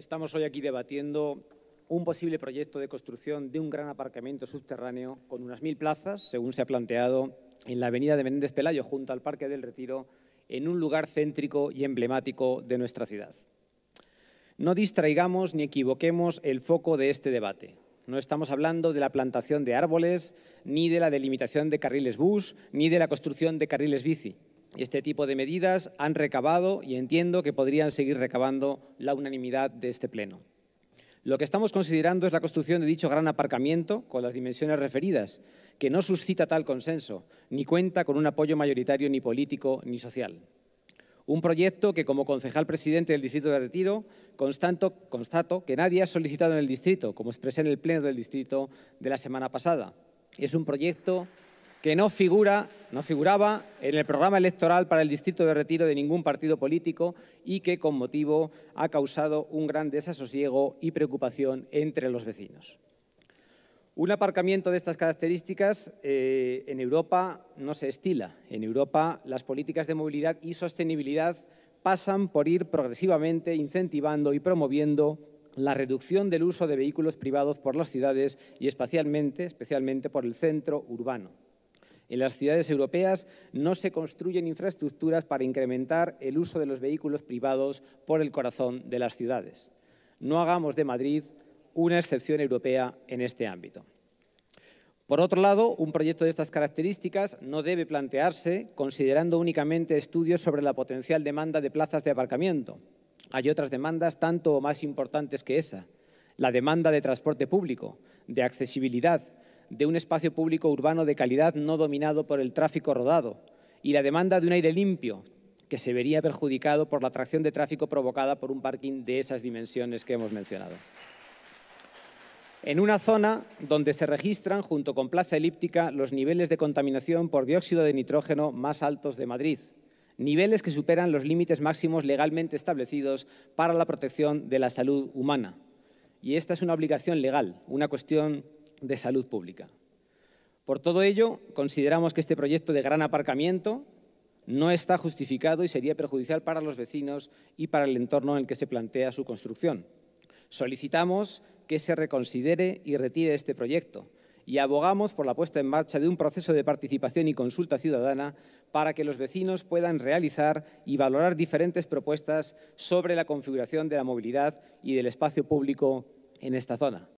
Estamos hoy aquí debatiendo un posible proyecto de construcción de un gran aparcamiento subterráneo con unas mil plazas, según se ha planteado, en la avenida de Menéndez Pelayo, junto al Parque del Retiro, en un lugar céntrico y emblemático de nuestra ciudad. No distraigamos ni equivoquemos el foco de este debate. No estamos hablando de la plantación de árboles, ni de la delimitación de carriles bus, ni de la construcción de carriles bici este tipo de medidas han recabado y entiendo que podrían seguir recabando la unanimidad de este Pleno. Lo que estamos considerando es la construcción de dicho gran aparcamiento con las dimensiones referidas, que no suscita tal consenso, ni cuenta con un apoyo mayoritario ni político ni social. Un proyecto que, como concejal presidente del Distrito de Retiro, constato, constato que nadie ha solicitado en el distrito, como expresé en el Pleno del Distrito de la semana pasada. Es un proyecto que no figura no figuraba en el programa electoral para el distrito de retiro de ningún partido político y que con motivo ha causado un gran desasosiego y preocupación entre los vecinos. Un aparcamiento de estas características eh, en Europa no se estila. En Europa las políticas de movilidad y sostenibilidad pasan por ir progresivamente incentivando y promoviendo la reducción del uso de vehículos privados por las ciudades y especialmente por el centro urbano. En las ciudades europeas no se construyen infraestructuras para incrementar el uso de los vehículos privados por el corazón de las ciudades. No hagamos de Madrid una excepción europea en este ámbito. Por otro lado, un proyecto de estas características no debe plantearse considerando únicamente estudios sobre la potencial demanda de plazas de aparcamiento. Hay otras demandas tanto o más importantes que esa. La demanda de transporte público, de accesibilidad, de un espacio público urbano de calidad no dominado por el tráfico rodado y la demanda de un aire limpio que se vería perjudicado por la atracción de tráfico provocada por un parking de esas dimensiones que hemos mencionado. En una zona donde se registran, junto con Plaza Elíptica, los niveles de contaminación por dióxido de nitrógeno más altos de Madrid, niveles que superan los límites máximos legalmente establecidos para la protección de la salud humana. Y esta es una obligación legal, una cuestión de salud pública. Por todo ello, consideramos que este proyecto de gran aparcamiento no está justificado y sería perjudicial para los vecinos y para el entorno en el que se plantea su construcción. Solicitamos que se reconsidere y retire este proyecto y abogamos por la puesta en marcha de un proceso de participación y consulta ciudadana para que los vecinos puedan realizar y valorar diferentes propuestas sobre la configuración de la movilidad y del espacio público en esta zona.